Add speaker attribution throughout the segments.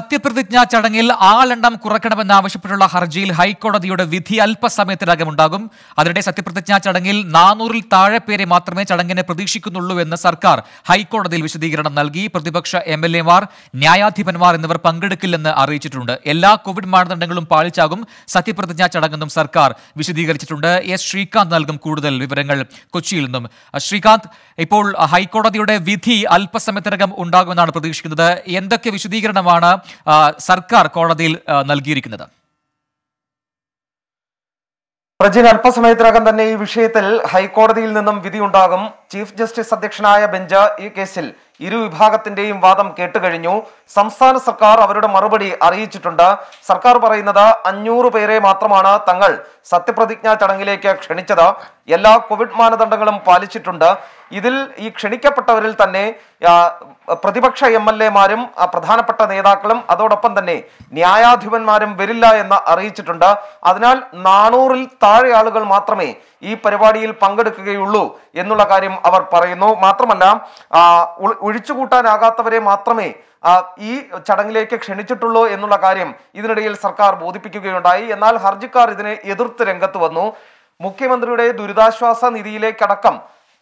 Speaker 1: സത്യപ്രതിജ്ഞാ ചടങ്ങിൽ ആളെണ്ണം കുറയ്ക്കണമെന്നാവശ്യപ്പെട്ടുള്ള ഹർജിയിൽ ഹൈക്കോടതിയുടെ വിധി അല്പസമയത്തിനകം ഉണ്ടാകും അതിനിടെ സത്യപ്രതിജ്ഞാ ചടങ്ങിൽ നാനൂറിൽ താഴെ പേരെ മാത്രമേ ചടങ്ങിന് പ്രതീക്ഷിക്കുന്നുള്ളൂ എന്ന് സർക്കാർ ഹൈക്കോടതിയിൽ വിശദീകരണം നൽകി പ്രതിപക്ഷ എം എൽ എമാർ ന്യായാധിപന്മാർ എന്നിവർ പങ്കെടുക്കില്ലെന്ന് അറിയിച്ചിട്ടുണ്ട് എല്ലാ കോവിഡ് മാനദണ്ഡങ്ങളും പാലിച്ചാകും സത്യപ്രതിജ്ഞാ ചടങ്ങെന്നും സർക്കാർ വിശദീകരിച്ചിട്ടുണ്ട് എസ് ശ്രീകാന്ത് നൽകും കൂടുതൽ വിവരങ്ങൾ കൊച്ചിയിൽ നിന്നും ശ്രീകാന്ത് ഇപ്പോൾ ഹൈക്കോടതിയുടെ വിധി അല്പസമയത്തിനകം ഉണ്ടാകുമെന്നാണ് പ്രതീക്ഷിക്കുന്നത് എന്തൊക്കെ വിശദീകരണമാണ് സർക്കാർ കോടതിയിൽ നൽകിയിരിക്കുന്നത്
Speaker 2: പ്രജിൻ അല്പസമയത്തിനകം തന്നെ ഈ വിഷയത്തിൽ ഹൈക്കോടതിയിൽ നിന്നും വിധിയുണ്ടാകും ചീഫ് ജസ്റ്റിസ് അധ്യക്ഷനായ ബെഞ്ച് ഈ കേസിൽ ഇരു വിഭാഗത്തിന്റെയും വാദം കേട്ടുകഴിഞ്ഞു സംസ്ഥാന സർക്കാർ അവരുടെ മറുപടി അറിയിച്ചിട്ടുണ്ട് സർക്കാർ പറയുന്നത് അഞ്ഞൂറ് പേരെ മാത്രമാണ് തങ്ങൾ സത്യപ്രതിജ്ഞാ ചടങ്ങിലേക്ക് ക്ഷണിച്ചത് എല്ലാ കോവിഡ് മാനദണ്ഡങ്ങളും പാലിച്ചിട്ടുണ്ട് ഇതിൽ ഈ ക്ഷണിക്കപ്പെട്ടവരിൽ തന്നെ പ്രതിപക്ഷ എം എൽ എമാരും പ്രധാനപ്പെട്ട നേതാക്കളും അതോടൊപ്പം തന്നെ ന്യായാധിപന്മാരും വരില്ല എന്ന് അറിയിച്ചിട്ടുണ്ട് അതിനാൽ നാനൂറിൽ താഴെ ആളുകൾ മാത്രമേ ഈ പരിപാടിയിൽ പങ്കെടുക്കുകയുള്ളൂ എന്നുള്ള കാര്യം അവർ പറയുന്നു മാത്രമല്ല ഒഴിച്ചുകൂട്ടാനാകാത്തവരെ മാത്രമേ ഈ ചടങ്ങിലേക്ക് ക്ഷണിച്ചിട്ടുള്ളൂ എന്നുള്ള കാര്യം ഇതിനിടയിൽ സർക്കാർ ബോധിപ്പിക്കുകയുണ്ടായി എന്നാൽ ഹർജിക്കാർ ഇതിനെ എതിർത്ത് രംഗത്ത് വന്നു മുഖ്യമന്ത്രിയുടെ ദുരിതാശ്വാസ നിധിയിലേക്കടക്കം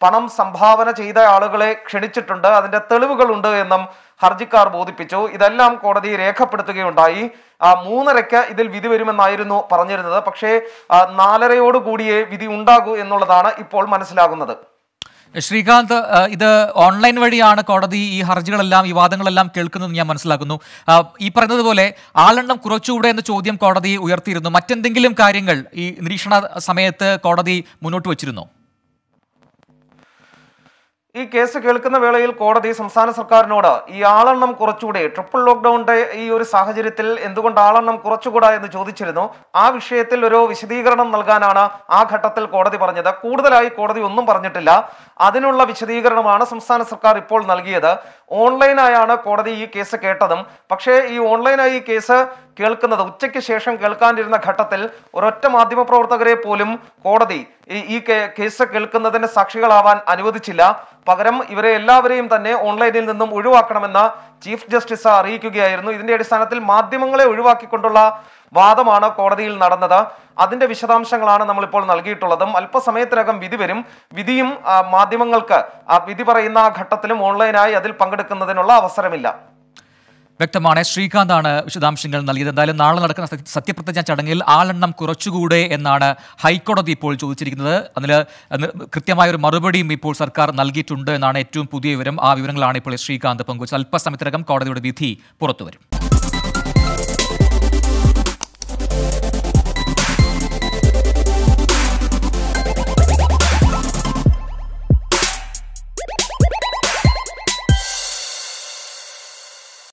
Speaker 2: പണം സംഭാവന ചെയ്ത ആളുകളെ ക്ഷണിച്ചിട്ടുണ്ട് അതിന്റെ തെളിവുകളുണ്ട് എന്നും ഹർജിക്കാർ ബോധിപ്പിച്ചു ഇതെല്ലാം കോടതി രേഖപ്പെടുത്തുകയുണ്ടായി മൂന്നരയ്ക്ക് ഇതിൽ വിധി വരുമെന്നായിരുന്നു പറഞ്ഞിരുന്നത് പക്ഷേ നാലരയോടുകൂടിയേ വിധി ഉണ്ടാകൂ എന്നുള്ളതാണ് ഇപ്പോൾ മനസ്സിലാകുന്നത്
Speaker 1: ശ്രീകാന്ത് ഇത് ഓൺലൈൻ വഴിയാണ് കോടതി ഈ ഹർജികളെല്ലാം വിവാദങ്ങളെല്ലാം കേൾക്കുന്നതെന്ന് ഞാൻ മനസ്സിലാക്കുന്നു ഈ പറയുന്നത് പോലെ ആളെണ്ണം കുറച്ചുകൂടെ എന്ന ചോദ്യം കോടതി ഉയർത്തിയിരുന്നു മറ്റെന്തെങ്കിലും കാര്യങ്ങൾ ഈ നിരീക്ഷണ സമയത്ത് കോടതി മുന്നോട്ട് വച്ചിരുന്നോ
Speaker 2: ഈ കേസ് കേൾക്കുന്ന വേളയിൽ കോടതി സംസ്ഥാന സർക്കാരിനോട് ഈ ആളെണ്ണം കുറച്ചുകൂടെ ട്രിപ്പിൾ ലോക്ക്ഡൌണിന്റെ ഈ ഒരു സാഹചര്യത്തിൽ എന്തുകൊണ്ട് ആളെണ്ണം കുറച്ചുകൂടാ എന്ന് ചോദിച്ചിരുന്നു ആ വിഷയത്തിൽ ഒരു വിശദീകരണം നൽകാനാണ് ആ ഘട്ടത്തിൽ കോടതി പറഞ്ഞത് കൂടുതലായി കോടതി ഒന്നും പറഞ്ഞിട്ടില്ല അതിനുള്ള വിശദീകരണമാണ് സംസ്ഥാന സർക്കാർ ഇപ്പോൾ നൽകിയത് ഓൺലൈനായാണ് കോടതി ഈ കേസ് കേട്ടതും പക്ഷേ ഈ ഓൺലൈനായി ഈ കേസ് കേൾക്കുന്നത് ഉച്ചയ്ക്ക് ശേഷം കേൾക്കാനിരുന്ന ഘട്ടത്തിൽ ഒരൊറ്റ മാധ്യമപ്രവർത്തകരെ പോലും കോടതി ഈ കേസ് കേൾക്കുന്നതിന് സാക്ഷികളാവാൻ അനുവദിച്ചില്ല പകരം ഇവരെ എല്ലാവരെയും തന്നെ ഓൺലൈനിൽ നിന്നും ഒഴിവാക്കണമെന്ന് ചീഫ് ജസ്റ്റിസ് അറിയിക്കുകയായിരുന്നു ഇതിന്റെ അടിസ്ഥാനത്തിൽ മാധ്യമങ്ങളെ ഒഴിവാക്കിക്കൊണ്ടുള്ള വാദമാണ് കോടതിയിൽ നടന്നത് അതിന്റെ വിശദാംശങ്ങളാണ് നമ്മളിപ്പോൾ നൽകിയിട്ടുള്ളതും അല്പസമയത്തിനകം വിധി വരും വിധിയും മാധ്യമങ്ങൾക്ക് വിധി പറയുന്ന ഘട്ടത്തിലും ഓൺലൈനായി അതിൽ പങ്കെടുക്കുന്നതിനുള്ള അവസരമില്ല
Speaker 1: വ്യക്തമാണ് ശ്രീകാന്താണ് വിശദാംശങ്ങൾ നൽകിയത് എന്തായാലും നാളെ നടക്കുന്ന സത്യപ്രതിജ്ഞ ചടങ്ങിൽ ആളെണ്ണം കുറച്ചുകൂടെ എന്നാണ് ഹൈക്കോടതി ഇപ്പോൾ ചോദിച്ചിരിക്കുന്നത് അതിൽ കൃത്യമായ ഒരു മറുപടിയും ഇപ്പോൾ സർക്കാർ നൽകിയിട്ടുണ്ട് എന്നാണ് ഏറ്റവും പുതിയ വിവരം ആ വിവരങ്ങളാണ് ഇപ്പോൾ ശ്രീകാന്ത് പങ്കുവച്ചത് അല്പസമയത്തിനകം കോടതിയുടെ വിധി പുറത്തുവരും